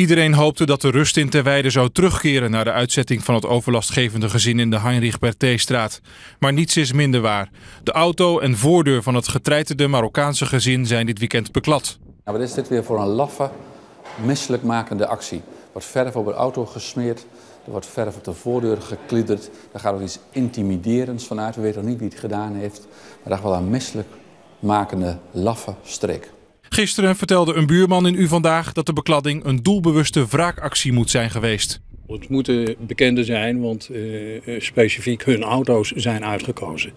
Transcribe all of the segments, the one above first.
Iedereen hoopte dat de rust in Terwijde zou terugkeren naar de uitzetting van het overlastgevende gezin in de Heinrich Perthe-straat. Maar niets is minder waar. De auto en voordeur van het getreiterde Marokkaanse gezin zijn dit weekend beklad. Nou, wat is dit weer voor een laffe, misselijkmakende actie? Er wordt verf op de auto gesmeerd, er wordt verf op de voordeur geklidderd. Daar gaat er iets intimiderends vanuit. We weten nog niet wie het gedaan heeft, maar dat is wel een misselijkmakende, laffe streek. Gisteren vertelde een buurman in U Vandaag dat de bekladding een doelbewuste wraakactie moet zijn geweest. Het moeten eh, bekenden zijn, want uh, specifiek hun auto's zijn uitgekozen.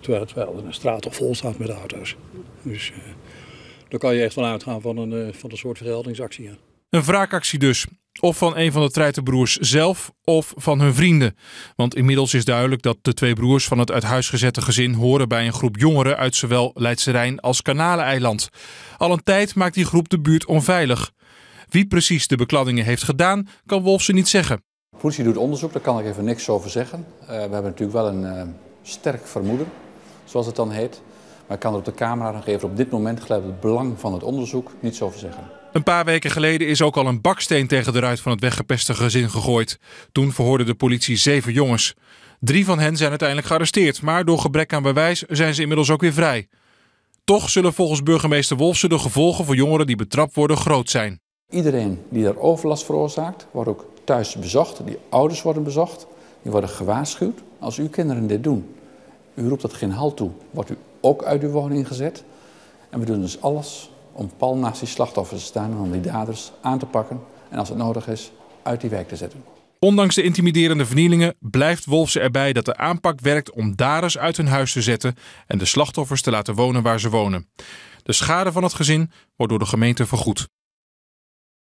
Terwijl, terwijl de straat al vol staat met auto's. Dus uh, daar kan je echt wel uitgaan van een, van een soort vergeldingsactie. Een wraakactie dus of van een van de Treitenbroers zelf of van hun vrienden. Want inmiddels is duidelijk dat de twee broers van het uit huis gezette gezin horen bij een groep jongeren uit zowel Leidse Rijn als Kanaleneiland. Al een tijd maakt die groep de buurt onveilig. Wie precies de bekladdingen heeft gedaan, kan Wolfsen niet zeggen. De politie doet onderzoek, daar kan ik even niks over zeggen. Eh, we hebben natuurlijk wel een eh, sterk vermoeden, zoals het dan heet. Maar ik kan er op de camera nog geven op dit moment, geluid het belang van het onderzoek, niets over zeggen. Een paar weken geleden is ook al een baksteen tegen de ruit van het weggepeste gezin gegooid. Toen verhoorde de politie zeven jongens. Drie van hen zijn uiteindelijk gearresteerd, maar door gebrek aan bewijs zijn ze inmiddels ook weer vrij. Toch zullen volgens burgemeester Wolfsen de gevolgen voor jongeren die betrapt worden groot zijn. Iedereen die daar overlast veroorzaakt, wordt ook thuis bezocht. Die ouders worden bezocht, die worden gewaarschuwd. Als uw kinderen dit doen, u roept dat geen halt toe, wordt u ook uit uw woning gezet. En we doen dus alles om pal naast die slachtoffers te staan en om die daders aan te pakken en als het nodig is uit die wijk te zetten. Ondanks de intimiderende vernielingen blijft Wolfsen erbij dat de aanpak werkt om daders uit hun huis te zetten en de slachtoffers te laten wonen waar ze wonen. De schade van het gezin wordt door de gemeente vergoed.